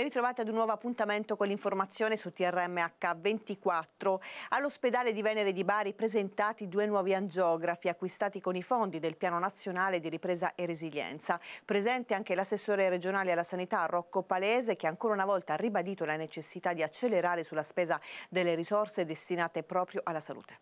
Ben ritrovati ad un nuovo appuntamento con l'informazione su TRMH24. All'ospedale di Venere di Bari presentati due nuovi angiografi acquistati con i fondi del Piano Nazionale di Ripresa e Resilienza. Presente anche l'assessore regionale alla sanità Rocco Palese che ancora una volta ha ribadito la necessità di accelerare sulla spesa delle risorse destinate proprio alla salute.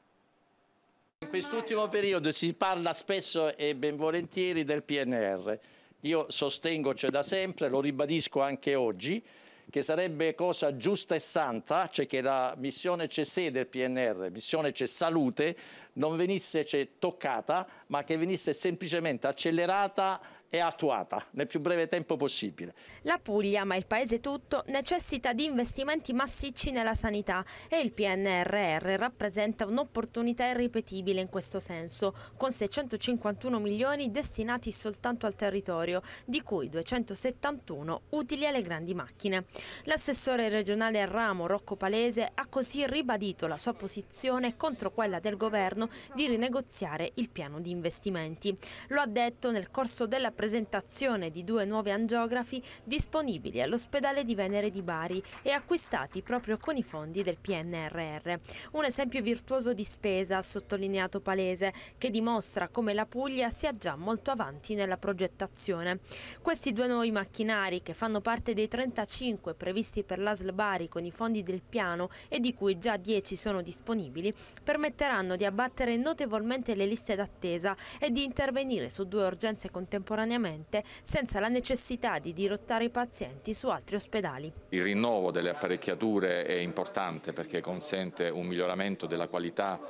In quest'ultimo periodo si parla spesso e ben volentieri del PNR. Io sostengo, c'è cioè, da sempre, lo ribadisco anche oggi, che sarebbe cosa giusta e santa, cioè che la missione CSE del PNR, missione c'è salute, non venisse toccata, ma che venisse semplicemente accelerata e attuata nel più breve tempo possibile. La Puglia, ma il paese tutto, necessita di investimenti massicci nella sanità e il PNRR rappresenta un'opportunità irripetibile in questo senso, con 651 milioni destinati soltanto al territorio, di cui 271 utili alle grandi macchine. L'assessore regionale al ramo Rocco Palese ha così ribadito la sua posizione contro quella del governo di rinegoziare il piano di investimenti. Lo ha detto nel corso della presentazione di due nuovi angiografi disponibili all'ospedale di Venere di Bari e acquistati proprio con i fondi del PNRR. Un esempio virtuoso di spesa, sottolineato Palese, che dimostra come la Puglia sia già molto avanti nella progettazione. Questi due nuovi macchinari, che fanno parte dei 35 previsti per l'ASL Bari con i fondi del piano e di cui già 10 sono disponibili, permetteranno di abbattere notevolmente le liste d'attesa e di intervenire su due urgenze contemporanee temporaneamente senza la necessità di dirottare i pazienti su altri ospedali. Il rinnovo delle apparecchiature è importante perché consente un miglioramento della qualità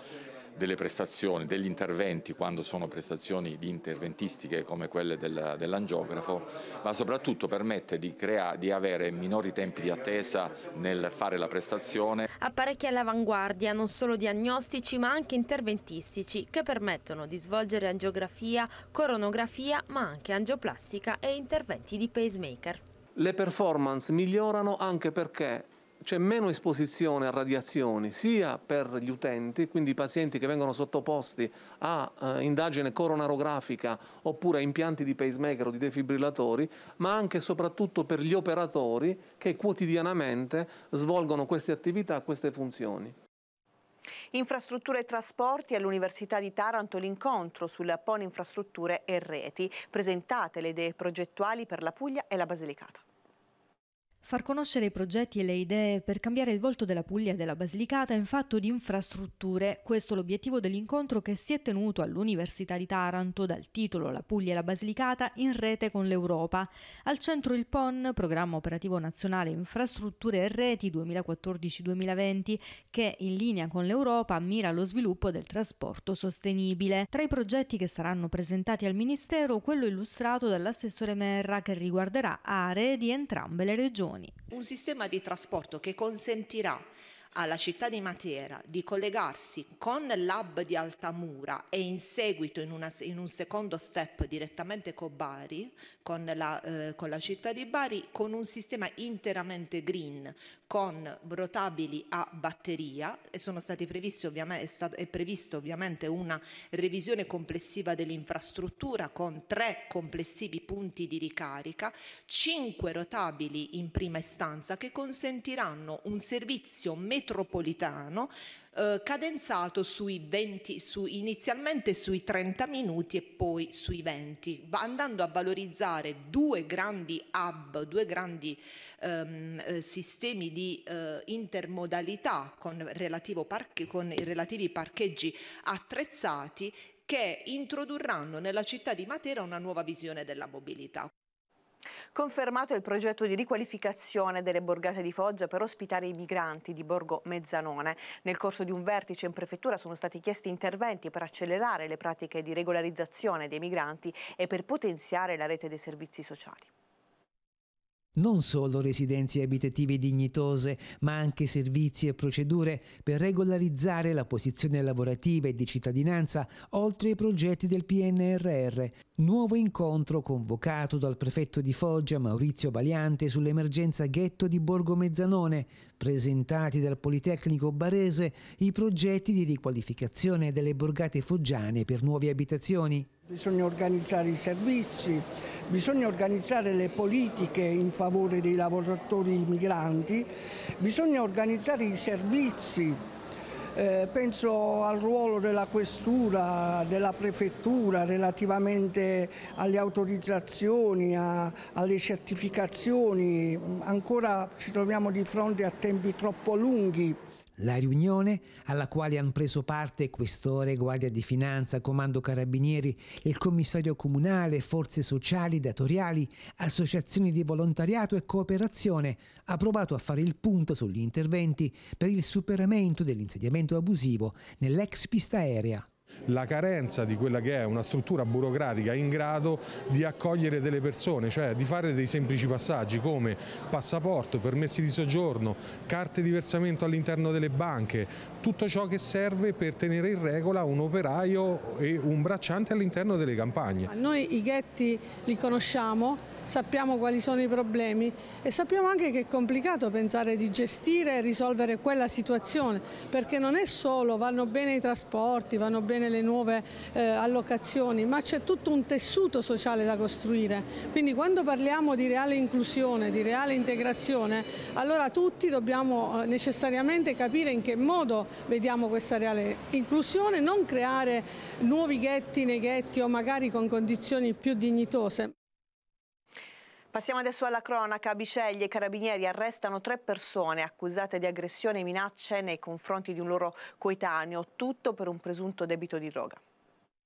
delle prestazioni, degli interventi quando sono prestazioni di interventistiche come quelle dell'angiografo, ma soprattutto permette di, crea, di avere minori tempi di attesa nel fare la prestazione. Apparecchi all'avanguardia, non solo diagnostici ma anche interventistici, che permettono di svolgere angiografia, coronografia ma anche angioplastica e interventi di pacemaker. Le performance migliorano anche perché c'è meno esposizione a radiazioni sia per gli utenti, quindi i pazienti che vengono sottoposti a eh, indagine coronarografica oppure a impianti di pacemaker o di defibrillatori, ma anche e soprattutto per gli operatori che quotidianamente svolgono queste attività, queste funzioni. Infrastrutture e trasporti all'Università di Taranto l'incontro sulle PON infrastrutture e reti, presentate le idee progettuali per la Puglia e la Basilicata. Far conoscere i progetti e le idee per cambiare il volto della Puglia e della Basilicata in fatto di infrastrutture, questo è l'obiettivo dell'incontro che si è tenuto all'Università di Taranto dal titolo La Puglia e la Basilicata in rete con l'Europa. Al centro il PON, Programma Operativo Nazionale Infrastrutture e Reti 2014-2020, che in linea con l'Europa mira allo sviluppo del trasporto sostenibile. Tra i progetti che saranno presentati al Ministero, quello illustrato dall'assessore Merra che riguarderà aree di entrambe le regioni regioni. Un sistema di trasporto che consentirà alla città di Matera di collegarsi con l'hub di Altamura e in seguito in, una, in un secondo step direttamente con Bari, con la, eh, con la città di Bari con un sistema interamente green con rotabili a batteria e sono stati previsti ovviamente, è, stato, è prevista ovviamente una revisione complessiva dell'infrastruttura con tre complessivi punti di ricarica, cinque rotabili in prima istanza che consentiranno un servizio metropolitano eh, cadenzato sui 20, su, inizialmente sui 30 minuti e poi sui 20, andando a valorizzare due grandi hub, due grandi ehm, eh, sistemi di eh, intermodalità con, parche, con i relativi parcheggi attrezzati che introdurranno nella città di Matera una nuova visione della mobilità confermato il progetto di riqualificazione delle borgate di Foggia per ospitare i migranti di Borgo Mezzanone. Nel corso di un vertice in prefettura sono stati chiesti interventi per accelerare le pratiche di regolarizzazione dei migranti e per potenziare la rete dei servizi sociali non solo residenze abitative dignitose, ma anche servizi e procedure per regolarizzare la posizione lavorativa e di cittadinanza, oltre ai progetti del PNRR. Nuovo incontro convocato dal prefetto di Foggia Maurizio Valiante sull'emergenza ghetto di Borgo Mezzanone, presentati dal Politecnico Barese i progetti di riqualificazione delle borgate foggiane per nuove abitazioni. Bisogna organizzare i servizi, bisogna organizzare le politiche in favore dei lavoratori migranti, bisogna organizzare i servizi eh, penso al ruolo della questura, della prefettura relativamente alle autorizzazioni, a, alle certificazioni, ancora ci troviamo di fronte a tempi troppo lunghi. La riunione, alla quale hanno preso parte questore, guardia di finanza, comando carabinieri, il commissario comunale, forze sociali, datoriali, associazioni di volontariato e cooperazione, ha provato a fare il punto sugli interventi per il superamento dell'insediamento abusivo nell'ex pista aerea la carenza di quella che è una struttura burocratica in grado di accogliere delle persone, cioè di fare dei semplici passaggi come passaporto, permessi di soggiorno, carte di versamento all'interno delle banche, tutto ciò che serve per tenere in regola un operaio e un bracciante all'interno delle campagne. Noi i ghetti li conosciamo sappiamo quali sono i problemi e sappiamo anche che è complicato pensare di gestire e risolvere quella situazione perché non è solo vanno bene i trasporti, vanno bene le nuove eh, allocazioni, ma c'è tutto un tessuto sociale da costruire. Quindi quando parliamo di reale inclusione, di reale integrazione, allora tutti dobbiamo eh, necessariamente capire in che modo vediamo questa reale inclusione, non creare nuovi ghetti nei ghetti o magari con condizioni più dignitose. Passiamo adesso alla cronaca. Biceglie e carabinieri arrestano tre persone accusate di aggressione e minacce nei confronti di un loro coetaneo, tutto per un presunto debito di droga.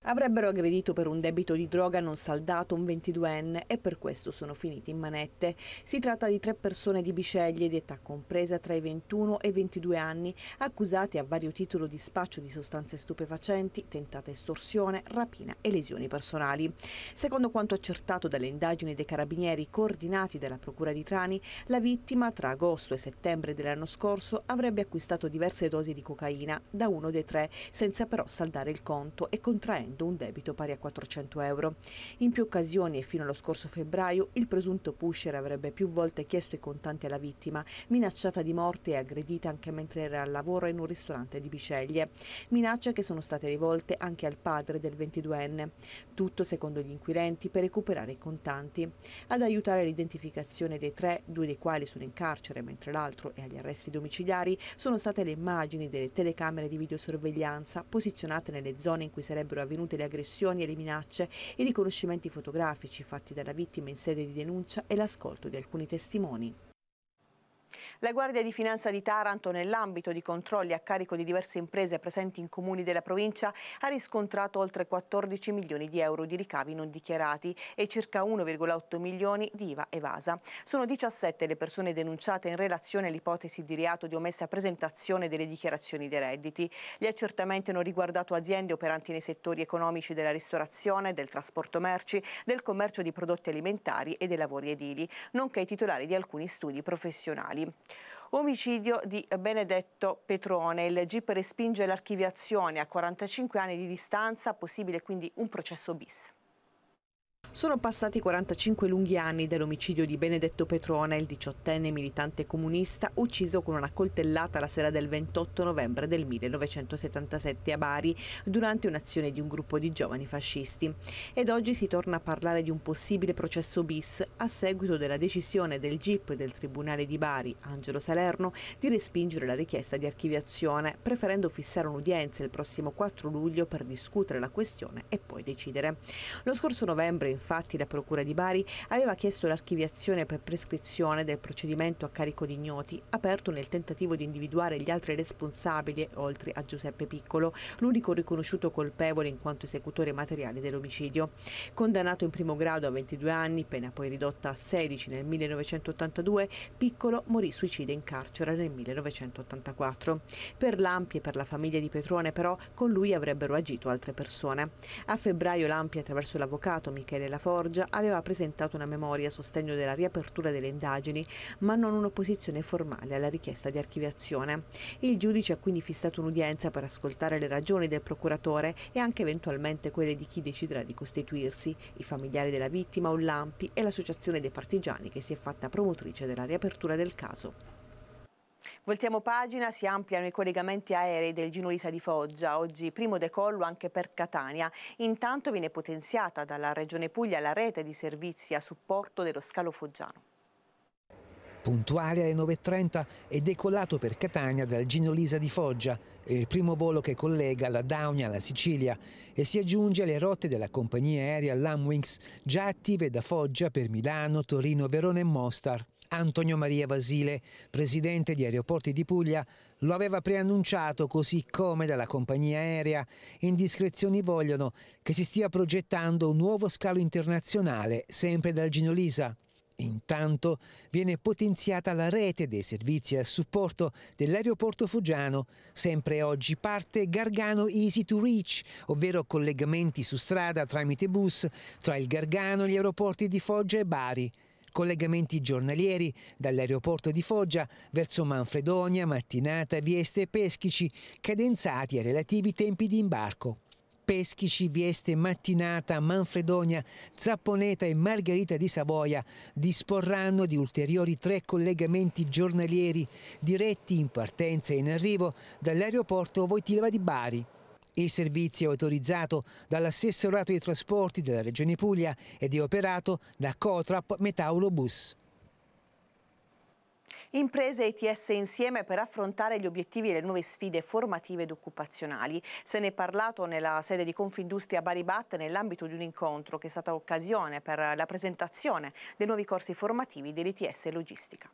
Avrebbero aggredito per un debito di droga non saldato un 22enne e per questo sono finiti in manette. Si tratta di tre persone di Biceglie di età compresa tra i 21 e i 22 anni, accusate a vario titolo di spaccio di sostanze stupefacenti, tentata estorsione, rapina e lesioni personali. Secondo quanto accertato dalle indagini dei carabinieri coordinati dalla Procura di Trani, la vittima tra agosto e settembre dell'anno scorso avrebbe acquistato diverse dosi di cocaina da uno dei tre, senza però saldare il conto e contraendo secondo un debito pari a 400 euro. In più occasioni e fino allo scorso febbraio il presunto pusher avrebbe più volte chiesto i contanti alla vittima, minacciata di morte e aggredita anche mentre era al lavoro in un ristorante di Biceglie. Minacce che sono state rivolte anche al padre del 22enne. Tutto secondo gli inquirenti per recuperare i contanti. Ad aiutare l'identificazione dei tre, due dei quali sono in carcere mentre l'altro è agli arresti domiciliari, sono state le immagini delle telecamere di videosorveglianza posizionate nelle zone in cui sarebbero avvenute contenute le aggressioni e le minacce, i riconoscimenti fotografici fatti dalla vittima in sede di denuncia e l'ascolto di alcuni testimoni. La Guardia di Finanza di Taranto, nell'ambito di controlli a carico di diverse imprese presenti in comuni della provincia, ha riscontrato oltre 14 milioni di euro di ricavi non dichiarati e circa 1,8 milioni di IVA evasa. Sono 17 le persone denunciate in relazione all'ipotesi di reato di omessa presentazione delle dichiarazioni dei redditi. Gli accertamenti hanno riguardato aziende operanti nei settori economici della ristorazione, del trasporto merci, del commercio di prodotti alimentari e dei lavori edili, nonché i titolari di alcuni studi professionali civili. Omicidio di Benedetto Petrone. Il GIP respinge l'archiviazione a 45 anni di distanza, possibile quindi un processo bis. Sono passati 45 lunghi anni dall'omicidio di Benedetto Petrone, il diciottenne militante comunista, ucciso con una coltellata la sera del 28 novembre del 1977 a Bari, durante un'azione di un gruppo di giovani fascisti. Ed oggi si torna a parlare di un possibile processo bis, a seguito della decisione del GIP del Tribunale di Bari, Angelo Salerno, di respingere la richiesta di archiviazione, preferendo fissare un'udienza il prossimo 4 luglio per discutere la questione e poi decidere. Lo scorso novembre, infatti la Procura di Bari aveva chiesto l'archiviazione per prescrizione del procedimento a carico di ignoti, aperto nel tentativo di individuare gli altri responsabili, oltre a Giuseppe Piccolo, l'unico riconosciuto colpevole in quanto esecutore materiale dell'omicidio. Condannato in primo grado a 22 anni, pena poi ridotta a 16 nel 1982, Piccolo morì suicida in carcere nel 1984. Per l'Ampi e per la famiglia di Petrone però con lui avrebbero agito altre persone. A febbraio l'Ampi attraverso l'avvocato Michele della Forgia aveva presentato una memoria a sostegno della riapertura delle indagini, ma non un'opposizione formale alla richiesta di archiviazione. Il giudice ha quindi fissato un'udienza per ascoltare le ragioni del procuratore e anche eventualmente quelle di chi deciderà di costituirsi, i familiari della vittima o l'AMPI e l'associazione dei partigiani che si è fatta promotrice della riapertura del caso. Voltiamo pagina, si ampliano i collegamenti aerei del Gino Lisa di Foggia, oggi primo decollo anche per Catania. Intanto viene potenziata dalla Regione Puglia la rete di servizi a supporto dello scalo foggiano. Puntuale alle 9.30 è decollato per Catania dal Gino Lisa di Foggia, il primo volo che collega la Daunia alla Sicilia e si aggiunge alle rotte della compagnia aerea Lamwings già attive da Foggia per Milano, Torino, Verona e Mostar. Antonio Maria Vasile, presidente di Aeroporti di Puglia, lo aveva preannunciato così come dalla compagnia aerea indiscrezioni vogliono che si stia progettando un nuovo scalo internazionale sempre dal Ginolisa. Intanto viene potenziata la rete dei servizi a supporto dell'aeroporto Fugiano. sempre oggi parte Gargano Easy to Reach, ovvero collegamenti su strada tramite bus tra il Gargano e gli aeroporti di Foggia e Bari collegamenti giornalieri dall'aeroporto di Foggia verso Manfredonia, Mattinata, Vieste e Peschici, cadenzati ai relativi tempi di imbarco. Peschici, Vieste, Mattinata, Manfredonia, Zapponeta e Margherita di Savoia disporranno di ulteriori tre collegamenti giornalieri diretti in partenza e in arrivo dall'aeroporto Voitilva di Bari. Il servizio è autorizzato dall'assessorato dei trasporti della Regione Puglia ed è operato da Cotrap Metaulobus. Imprese ETS insieme per affrontare gli obiettivi e le nuove sfide formative ed occupazionali. Se ne è parlato nella sede di Confindustria Baribat nell'ambito di un incontro che è stata occasione per la presentazione dei nuovi corsi formativi dell'ETS logistica.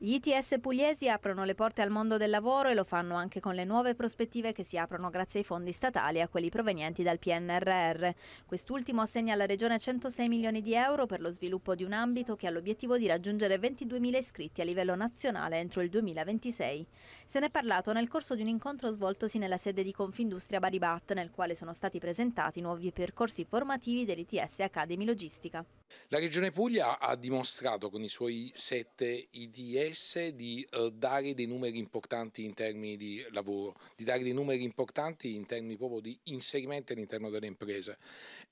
Gli ITS pugliesi aprono le porte al mondo del lavoro e lo fanno anche con le nuove prospettive che si aprono grazie ai fondi statali e a quelli provenienti dal PNRR. Quest'ultimo assegna alla Regione 106 milioni di euro per lo sviluppo di un ambito che ha l'obiettivo di raggiungere 22.000 iscritti a livello nazionale entro il 2026. Se ne è parlato nel corso di un incontro svoltosi nella sede di Confindustria Baribat, nel quale sono stati presentati nuovi percorsi formativi dell'ITS Academy Logistica. La Regione Puglia ha dimostrato con i suoi sette ITS decidesse di eh, dare dei numeri importanti in termini di lavoro, di dare dei numeri importanti in termini proprio di inserimento all'interno delle imprese.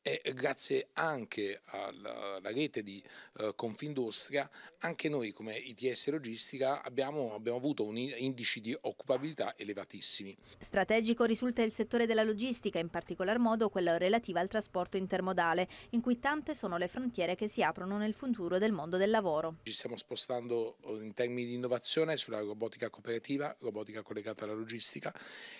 E grazie anche alla, alla rete di eh, Confindustria, anche noi come ITS Logistica abbiamo, abbiamo avuto un indici di occupabilità elevatissimi. Strategico risulta il settore della logistica, in particolar modo quello relativo al trasporto intermodale, in cui tante sono le frontiere che si aprono nel futuro del mondo del lavoro. Ci stiamo spostando eh, in termini termini di innovazione sulla robotica cooperativa, robotica collegata alla logistica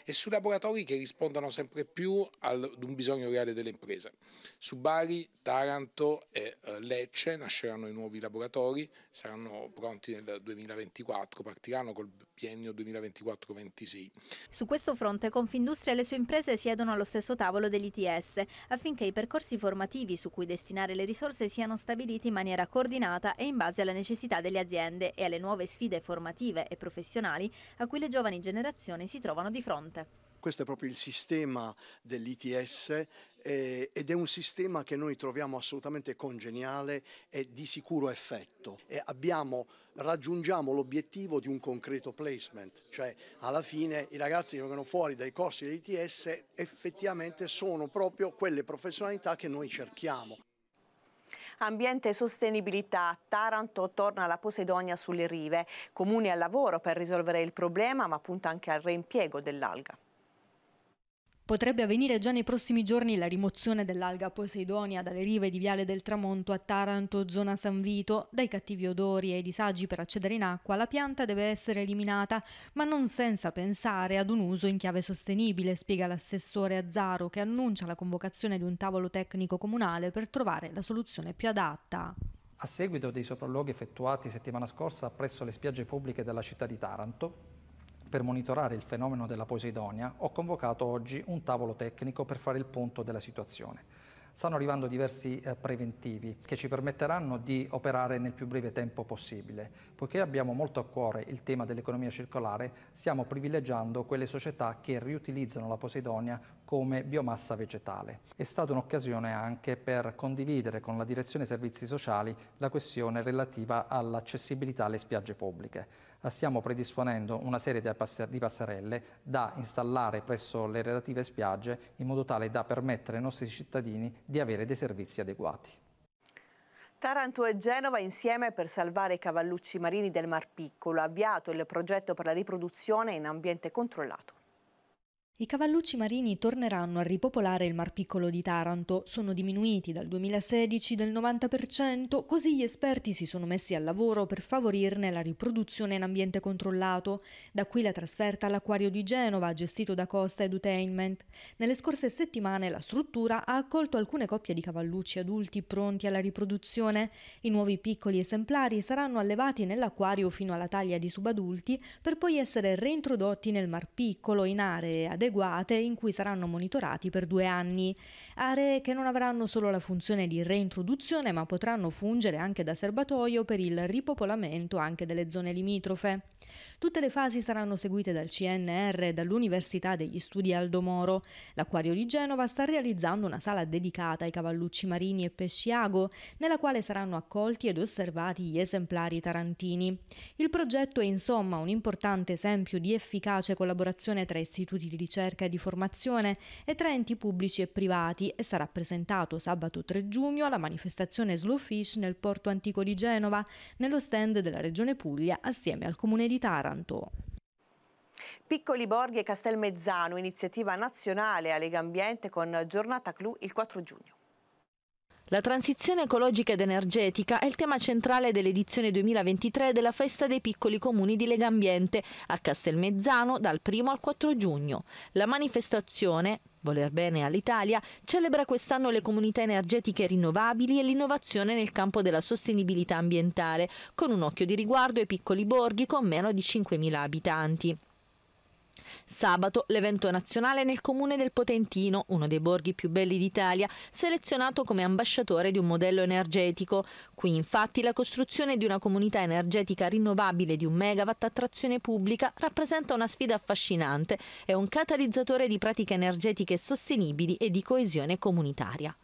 e su laboratori che rispondano sempre più ad un bisogno reale delle imprese. Su Bari, Taranto e eh, Lecce nasceranno i nuovi laboratori, saranno pronti nel 2024, partiranno col biennio 2024-26. Su questo fronte Confindustria e le sue imprese siedono allo stesso tavolo dell'ITS affinché i percorsi formativi su cui destinare le risorse siano stabiliti in maniera coordinata e in base alle necessità delle aziende e alle nuove nuove sfide formative e professionali a cui le giovani generazioni si trovano di fronte. Questo è proprio il sistema dell'ITS eh, ed è un sistema che noi troviamo assolutamente congeniale e di sicuro effetto. Abbiamo, raggiungiamo l'obiettivo di un concreto placement, cioè alla fine i ragazzi che vengono fuori dai corsi dell'ITS effettivamente sono proprio quelle professionalità che noi cerchiamo. Ambiente e sostenibilità. Taranto torna alla Posidonia sulle rive. Comuni al lavoro per risolvere il problema, ma punta anche al reimpiego dell'alga. Potrebbe avvenire già nei prossimi giorni la rimozione dell'alga Poseidonia dalle rive di Viale del Tramonto a Taranto, zona San Vito. Dai cattivi odori e disagi per accedere in acqua, la pianta deve essere eliminata, ma non senza pensare ad un uso in chiave sostenibile, spiega l'assessore Azzaro, che annuncia la convocazione di un tavolo tecnico comunale per trovare la soluzione più adatta. A seguito dei sopralluoghi effettuati settimana scorsa presso le spiagge pubbliche della città di Taranto, per monitorare il fenomeno della Posidonia ho convocato oggi un tavolo tecnico per fare il punto della situazione. Stanno arrivando diversi eh, preventivi che ci permetteranno di operare nel più breve tempo possibile. Poiché abbiamo molto a cuore il tema dell'economia circolare, stiamo privilegiando quelle società che riutilizzano la Posidonia come biomassa vegetale. È stata un'occasione anche per condividere con la Direzione Servizi Sociali la questione relativa all'accessibilità alle spiagge pubbliche. Stiamo predisponendo una serie di passerelle da installare presso le relative spiagge in modo tale da permettere ai nostri cittadini di avere dei servizi adeguati. Taranto e Genova insieme per salvare i cavallucci marini del Mar Piccolo, avviato il progetto per la riproduzione in ambiente controllato. I cavallucci marini torneranno a ripopolare il Mar Piccolo di Taranto, sono diminuiti dal 2016 del 90%, così gli esperti si sono messi al lavoro per favorirne la riproduzione in ambiente controllato, da qui la trasferta all'acquario di Genova gestito da Costa Edutainment. Nelle scorse settimane la struttura ha accolto alcune coppie di cavallucci adulti pronti alla riproduzione, i nuovi piccoli esemplari saranno allevati nell'acquario fino alla taglia di subadulti per poi essere reintrodotti nel Mar Piccolo in aree ad adeguate in cui saranno monitorati per due anni, aree che non avranno solo la funzione di reintroduzione ma potranno fungere anche da serbatoio per il ripopolamento anche delle zone limitrofe. Tutte le fasi saranno seguite dal CNR e dall'Università degli Studi Aldo Moro. L'Aquario di Genova sta realizzando una sala dedicata ai cavallucci marini e pesciago, nella quale saranno accolti ed osservati gli esemplari tarantini. Il progetto è insomma un importante esempio di efficace collaborazione tra istituti di ricerca ricerca e di formazione e tra enti pubblici e privati e sarà presentato sabato 3 giugno alla manifestazione Slow Fish nel porto antico di Genova, nello stand della Regione Puglia assieme al Comune di Taranto. Piccoli Borghi e Castelmezzano, iniziativa nazionale a Lega Ambiente con giornata clou il 4 giugno. La transizione ecologica ed energetica è il tema centrale dell'edizione 2023 della Festa dei piccoli comuni di Legambiente a Castelmezzano dal 1 al 4 giugno. La manifestazione voler bene all'Italia, celebra quest'anno le comunità energetiche rinnovabili e l'innovazione nel campo della sostenibilità ambientale, con un occhio di riguardo ai piccoli borghi con meno di 5.000 abitanti. Sabato l'evento nazionale nel comune del Potentino, uno dei borghi più belli d'Italia, selezionato come ambasciatore di un modello energetico. Qui infatti la costruzione di una comunità energetica rinnovabile di un megawatt a trazione pubblica rappresenta una sfida affascinante e un catalizzatore di pratiche energetiche sostenibili e di coesione comunitaria.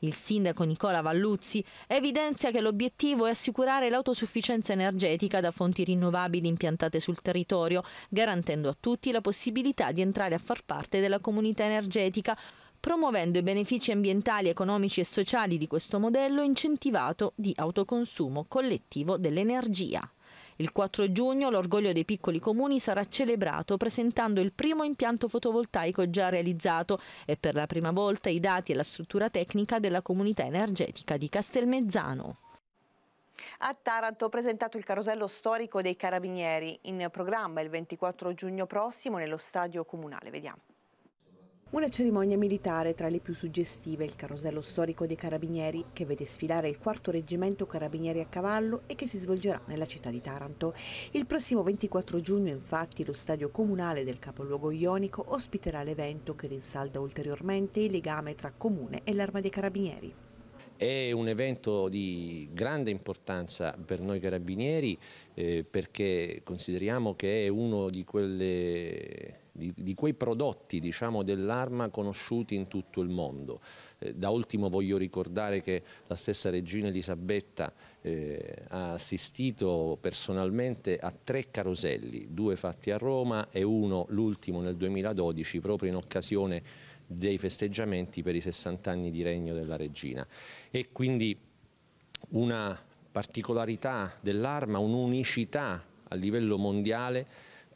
Il sindaco Nicola Valluzzi evidenzia che l'obiettivo è assicurare l'autosufficienza energetica da fonti rinnovabili impiantate sul territorio, garantendo a tutti la possibilità di entrare a far parte della comunità energetica, promuovendo i benefici ambientali, economici e sociali di questo modello incentivato di autoconsumo collettivo dell'energia. Il 4 giugno l'orgoglio dei piccoli comuni sarà celebrato presentando il primo impianto fotovoltaico già realizzato e per la prima volta i dati e la struttura tecnica della comunità energetica di Castelmezzano. A Taranto presentato il carosello storico dei carabinieri, in programma il 24 giugno prossimo nello stadio comunale. Vediamo. Una cerimonia militare tra le più suggestive, il carosello storico dei carabinieri, che vede sfilare il quarto reggimento carabinieri a cavallo e che si svolgerà nella città di Taranto. Il prossimo 24 giugno, infatti, lo stadio comunale del capoluogo ionico ospiterà l'evento che rinsalda ulteriormente il legame tra comune e l'arma dei carabinieri. È un evento di grande importanza per noi carabinieri eh, perché consideriamo che è uno di quelle di, di quei prodotti diciamo, dell'arma conosciuti in tutto il mondo. Eh, da ultimo voglio ricordare che la stessa regina Elisabetta eh, ha assistito personalmente a tre caroselli, due fatti a Roma e uno, l'ultimo nel 2012, proprio in occasione dei festeggiamenti per i 60 anni di regno della regina. E quindi una particolarità dell'arma, un'unicità a livello mondiale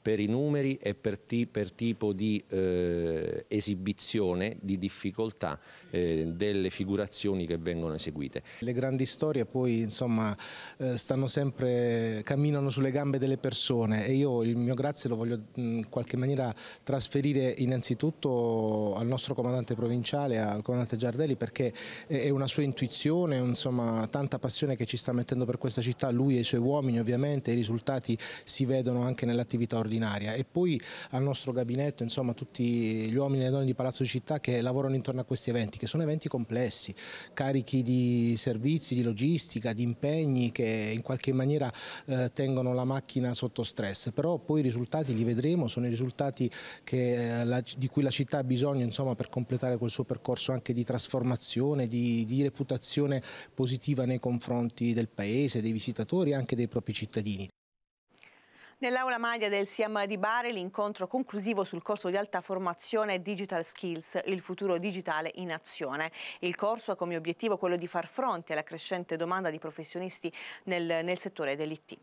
per i numeri e per, per tipo di eh, esibizione, di difficoltà eh, delle figurazioni che vengono eseguite. Le grandi storie poi insomma eh, stanno sempre, camminano sulle gambe delle persone e io il mio grazie lo voglio in qualche maniera trasferire innanzitutto al nostro comandante provinciale, al comandante Giardelli perché è una sua intuizione, insomma tanta passione che ci sta mettendo per questa città, lui e i suoi uomini ovviamente, i risultati si vedono anche nell'attività organizzativa straordinaria e poi al nostro gabinetto, insomma tutti gli uomini e le donne di Palazzo di Città che lavorano intorno a questi eventi, che sono eventi complessi, carichi di servizi, di logistica, di impegni che in qualche maniera eh, tengono la macchina sotto stress, però poi i risultati li vedremo, sono i risultati che, eh, la, di cui la città ha bisogno insomma, per completare quel suo percorso anche di trasformazione, di, di reputazione positiva nei confronti del paese, dei visitatori e anche dei propri cittadini. Nell'aula maglia del SIAM di Bari l'incontro conclusivo sul corso di alta formazione Digital Skills, il futuro digitale in azione. Il corso ha come obiettivo quello di far fronte alla crescente domanda di professionisti nel, nel settore dell'IT.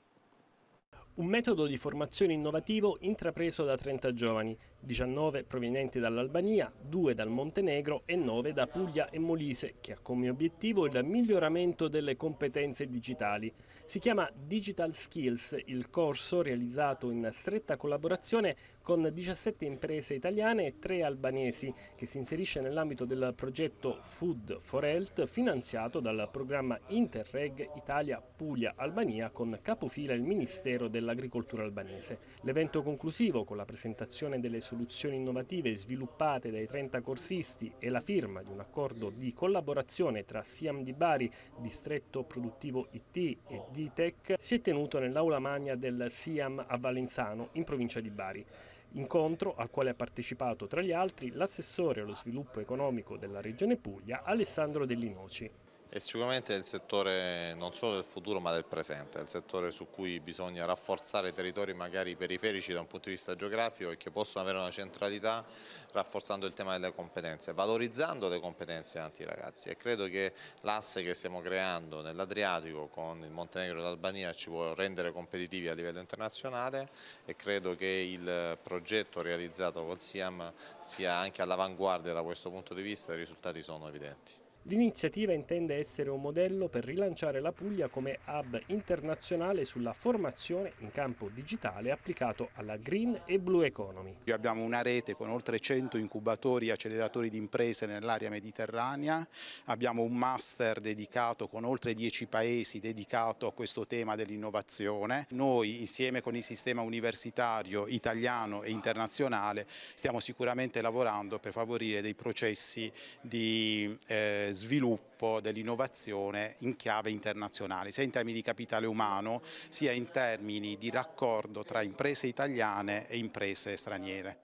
Un metodo di formazione innovativo intrapreso da 30 giovani, 19 provenienti dall'Albania, 2 dal Montenegro e 9 da Puglia e Molise, che ha come obiettivo il miglioramento delle competenze digitali. Si chiama Digital Skills, il corso realizzato in stretta collaborazione con 17 imprese italiane e 3 albanesi, che si inserisce nell'ambito del progetto Food for Health finanziato dal programma Interreg Italia-Puglia-Albania con capofila il Ministero dell'Agricoltura albanese. L'evento conclusivo, con la presentazione delle soluzioni innovative sviluppate dai 30 corsisti e la firma di un accordo di collaborazione tra Siam di Bari, distretto produttivo IT e DTEC, si è tenuto nell'aula magna del Siam a Valenzano, in provincia di Bari incontro al quale ha partecipato tra gli altri l'assessore allo sviluppo economico della Regione Puglia Alessandro Dell'Inoci. È sicuramente il settore non solo del futuro ma del presente, è il settore su cui bisogna rafforzare territori magari periferici da un punto di vista geografico e che possono avere una centralità rafforzando il tema delle competenze, valorizzando le competenze anti ragazzi e credo che l'asse che stiamo creando nell'Adriatico con il Montenegro e l'Albania ci può rendere competitivi a livello internazionale e credo che il progetto realizzato col SIAM sia anche all'avanguardia da questo punto di vista e i risultati sono evidenti. L'iniziativa intende essere un modello per rilanciare la Puglia come hub internazionale sulla formazione in campo digitale applicato alla green e blue economy. Abbiamo una rete con oltre 100 incubatori e acceleratori di imprese nell'area mediterranea, abbiamo un master dedicato con oltre 10 paesi dedicato a questo tema dell'innovazione. Noi insieme con il sistema universitario italiano e internazionale stiamo sicuramente lavorando per favorire dei processi di eh, sviluppo dell'innovazione in chiave internazionale, sia in termini di capitale umano, sia in termini di raccordo tra imprese italiane e imprese straniere.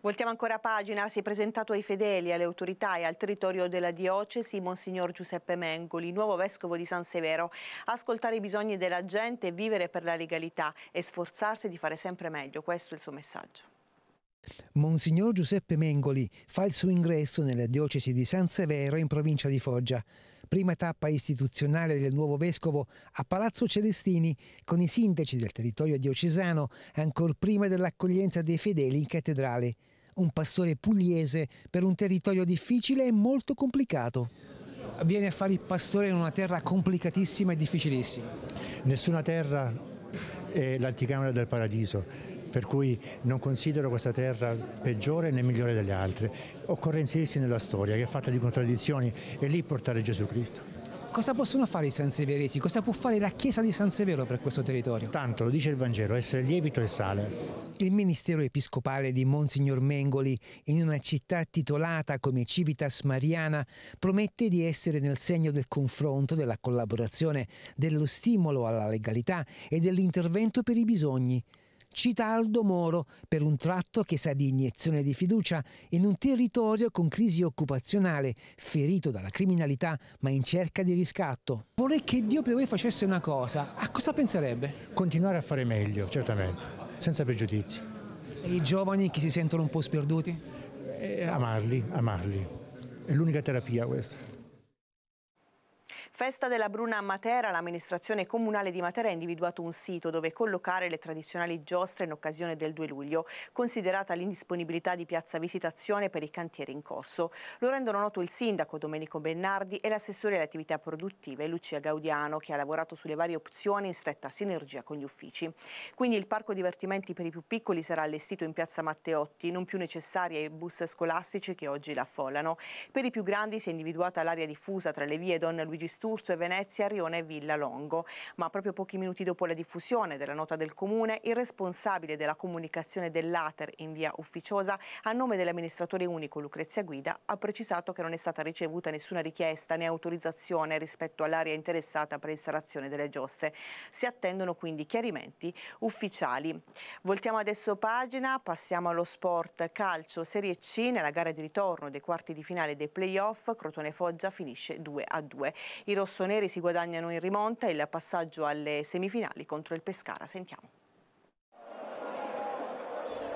Voltiamo ancora pagina, si è presentato ai fedeli, alle autorità e al territorio della diocesi Monsignor Giuseppe Mengoli, nuovo vescovo di San Severo, ascoltare i bisogni della gente, vivere per la legalità e sforzarsi di fare sempre meglio, questo è il suo messaggio. Monsignor Giuseppe Mengoli fa il suo ingresso nella diocesi di San Severo in provincia di Foggia. Prima tappa istituzionale del nuovo vescovo a Palazzo Celestini con i sindaci del territorio diocesano ancor prima dell'accoglienza dei fedeli in cattedrale. Un pastore pugliese per un territorio difficile e molto complicato. Viene a fare il pastore in una terra complicatissima e difficilissima. Nessuna terra è l'anticamera del paradiso per cui non considero questa terra peggiore né migliore delle altre. Occorre inserirsi nella storia che è fatta di contraddizioni e lì portare Gesù Cristo. Cosa possono fare i sanseveresi? Cosa può fare la Chiesa di San Severo per questo territorio? Tanto, lo dice il Vangelo, essere lievito e sale. Il ministero episcopale di Monsignor Mengoli, in una città titolata come Civitas Mariana, promette di essere nel segno del confronto, della collaborazione, dello stimolo alla legalità e dell'intervento per i bisogni cita Aldo Moro per un tratto che sa di iniezione di fiducia in un territorio con crisi occupazionale, ferito dalla criminalità ma in cerca di riscatto. Vorrei che Dio per voi facesse una cosa, a cosa penserebbe? Continuare a fare meglio, certamente, senza pregiudizi. E i giovani che si sentono un po' sperduti? Eh, amarli, amarli. È l'unica terapia questa. Festa della Bruna a Matera, l'amministrazione comunale di Matera ha individuato un sito dove collocare le tradizionali giostre in occasione del 2 luglio, considerata l'indisponibilità di piazza Visitazione per i cantieri in corso. Lo rendono noto il sindaco Domenico Bennardi e l'assessore alle attività produttive Lucia Gaudiano, che ha lavorato sulle varie opzioni in stretta sinergia con gli uffici. Quindi il parco divertimenti per i più piccoli sarà allestito in piazza Matteotti, non più necessari ai bus scolastici che oggi la affollano. Per i più grandi si è individuata l'area diffusa tra le vie Don Luigi Studio Sturzo e Venezia, Rione e Villa Longo. Ma proprio pochi minuti dopo la diffusione della nota del comune, il responsabile della comunicazione dell'Ater in via ufficiosa, a nome dell'amministratore unico Lucrezia Guida, ha precisato che non è stata ricevuta nessuna richiesta né autorizzazione rispetto all'area interessata per l'installazione delle giostre. Si attendono quindi chiarimenti ufficiali. Voltiamo adesso pagina, passiamo allo sport calcio Serie C nella gara di ritorno dei quarti di finale dei playoff, Crotone Foggia finisce 2 a 2. Il rossoneri si guadagnano in rimonta il passaggio alle semifinali contro il Pescara. Sentiamo.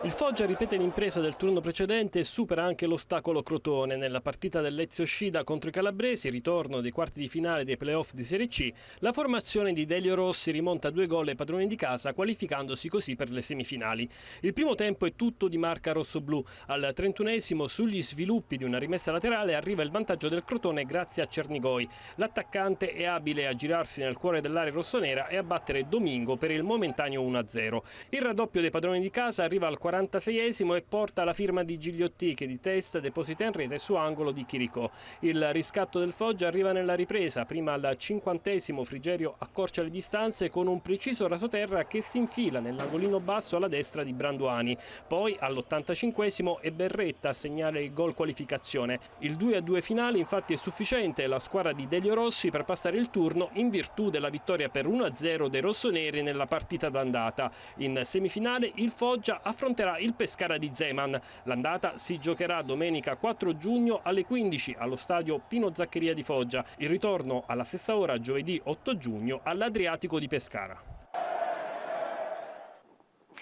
Il Foggia ripete l'impresa del turno precedente e supera anche l'ostacolo Crotone. Nella partita dell'Ezio Scida contro i Calabresi, ritorno dei quarti di finale dei playoff di Serie C, la formazione di Delio Rossi rimonta due gol ai padroni di casa, qualificandosi così per le semifinali. Il primo tempo è tutto di marca rossoblù. Al 31 sugli sviluppi di una rimessa laterale, arriva il vantaggio del Crotone grazie a Cernigoi. L'attaccante è abile a girarsi nel cuore dell'area rossonera e a battere Domingo per il momentaneo 1-0. Il raddoppio dei padroni di casa arriva al 40 46esimo e porta la firma di Gigliotti che di testa deposita in rete su angolo di Chirico. Il riscatto del Foggia arriva nella ripresa, prima al 50esimo Frigerio accorcia le distanze con un preciso rasoterra che si infila nell'angolino basso alla destra di Branduani. Poi all'85esimo è Berretta a segnare il gol qualificazione. Il 2-2 finale infatti è sufficiente la squadra di Delio Rossi per passare il turno in virtù della vittoria per 1-0 dei rossoneri nella partita d'andata. In semifinale il Foggia affronterà ospiterà il Pescara di Zeman. L'andata si giocherà domenica 4 giugno alle 15 allo stadio Pino Zaccheria di Foggia. Il ritorno alla stessa ora giovedì 8 giugno all'Adriatico di Pescara.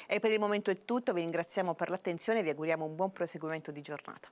E per il momento è tutto, vi ringraziamo per l'attenzione e vi auguriamo un buon proseguimento di giornata.